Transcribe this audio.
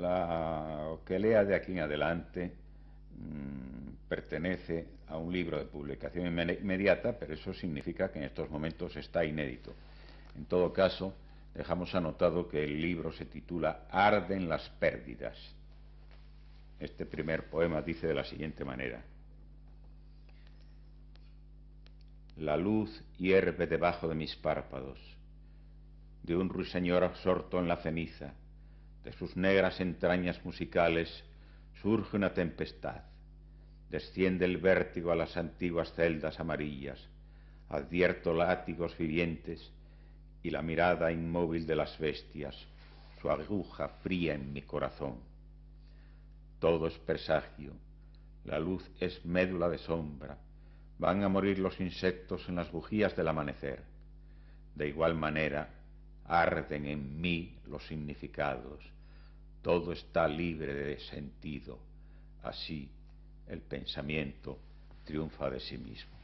La que lea de aquí en adelante mm, pertenece a un libro de publicación inmediata, pero eso significa que en estos momentos está inédito. En todo caso, dejamos anotado que el libro se titula Arden las pérdidas. Este primer poema dice de la siguiente manera. La luz hierve debajo de mis párpados, de un ruiseñor absorto en la ceniza, de sus negras entrañas musicales surge una tempestad. Desciende el vértigo a las antiguas celdas amarillas. Advierto látigos vivientes y la mirada inmóvil de las bestias, su aguja fría en mi corazón. Todo es presagio. La luz es médula de sombra. Van a morir los insectos en las bujías del amanecer. De igual manera, arden en mí los significados, todo está libre de sentido, así el pensamiento triunfa de sí mismo.